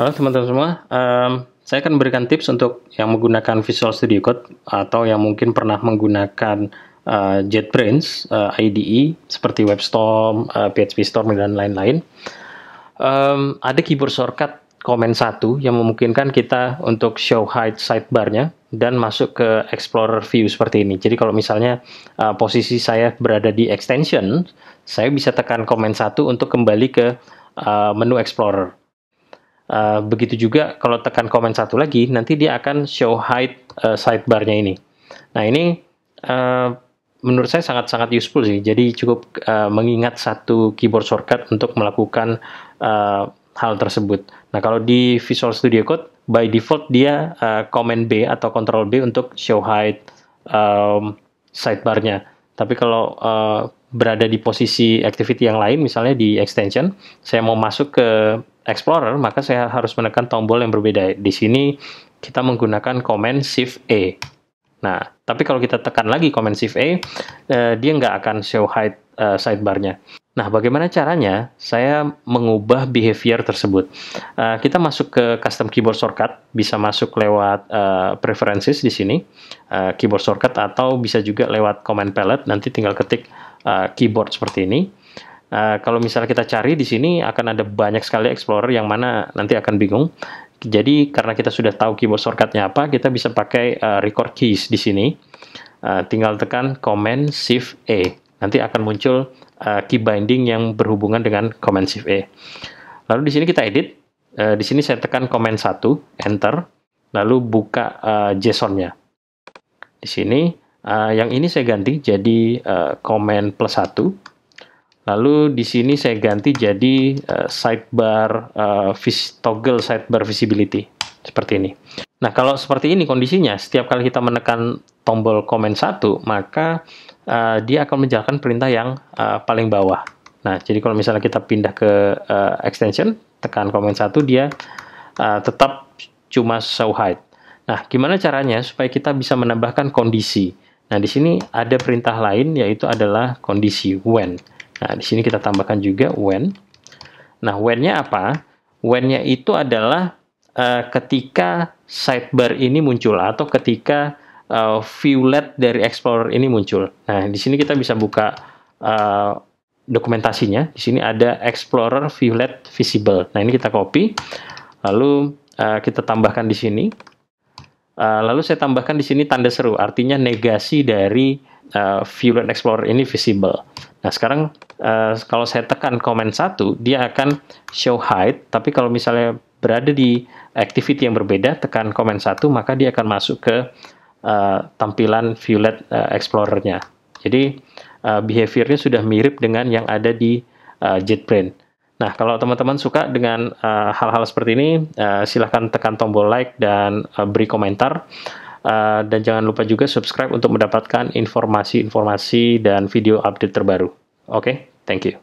Halo teman-teman semua, um, saya akan memberikan tips untuk yang menggunakan Visual Studio Code atau yang mungkin pernah menggunakan uh, JetBrains uh, eh, IDE seperti WebStorm, uh, eh, PHP Storm dan lain-lain. Um, ada keyboard shortcut Command 1 yang memungkinkan kita untuk show hide sidebarnya dan masuk ke Explorer View seperti ini. Jadi kalau misalnya uh, posisi saya berada di extension, saya bisa tekan Command 1 untuk kembali ke uh, menu Explorer. Eh, begitu juga kalau tekan komen satu lagi, nanti dia akan show hide uh, sidebarnya ini. Nah ini uh, menurut saya sangat-sangat useful sih. Jadi cukup uh, mengingat satu keyboard shortcut untuk melakukan uh, hal tersebut. Nah kalau di Visual Studio Code by default dia uh, command B atau control B untuk show hide um, sidebarnya. Tapi kalau uh, berada di posisi activity yang lain, misalnya di extension, saya mau masuk ke Explorer, maka saya harus menekan tombol yang berbeda. Di sini kita menggunakan Command Shift A. E. Nah, tapi kalau kita tekan lagi Command Shift A, e, eh, dia nggak akan show hide uh, sidebarnya. Nah, bagaimana caranya saya mengubah behavior tersebut? Uh, kita masuk ke custom keyboard shortcut, bisa masuk lewat uh, preferences di sini, uh, keyboard shortcut, atau bisa juga lewat command palette. Nanti tinggal ketik uh, keyboard seperti ini. Uh, kalau misalnya kita cari di sini akan ada banyak sekali explorer yang mana nanti akan bingung. Jadi karena kita sudah tahu keyboard shortcutnya apa, kita bisa pakai uh, record keys di sini. Uh, tinggal tekan Command Shift A. E. Nanti akan muncul uh, key binding yang berhubungan dengan Command Shift A. E. Lalu di sini kita edit. Uh, di sini saya tekan Command 1, Enter, lalu buka uh, JSON-nya. Di sini uh, yang ini saya ganti jadi uh, Command plus 1 Lalu di sini saya ganti jadi uh, sidebar uh, vis toggle sidebar visibility seperti ini. Nah, kalau seperti ini kondisinya, setiap kali kita menekan tombol command 1, maka uh, dia akan menjalankan perintah yang uh, paling bawah. Nah, jadi kalau misalnya kita pindah ke uh, extension, tekan command 1 dia uh, tetap cuma show hide. Nah, gimana caranya supaya kita bisa menambahkan kondisi? Nah, di sini ada perintah lain yaitu adalah kondisi when. Nah, di sini kita tambahkan juga when. Nah, when-nya apa? When-nya itu adalah uh, ketika sidebar ini muncul atau ketika uh, eh, viewlet dari Explorer ini muncul. Nah, di sini kita bisa buka uh, dokumentasinya. Di sini ada Explorer Viewlet Visible. Nah, ini kita copy. Lalu uh, kita tambahkan di sini. Uh, lalu saya tambahkan di sini tanda seru, artinya negasi dari uh, Viewlet Explorer ini visible. Nah, sekarang uh, kalau saya tekan komen satu, dia akan show hide. Tapi kalau misalnya berada di activity yang berbeda, tekan komen satu, maka dia akan masuk ke uh, tampilan Violet uh, eh, explorer Jadi uh, behaviornya sudah mirip dengan yang ada di uh, JetBrains. Nah, kalau teman-teman suka dengan hal-hal uh, seperti ini, uh, silahkan tekan tombol like dan uh, beri komentar. Uh, dan jangan lupa juga subscribe untuk mendapatkan informasi-informasi dan video update terbaru. Okay, thank you.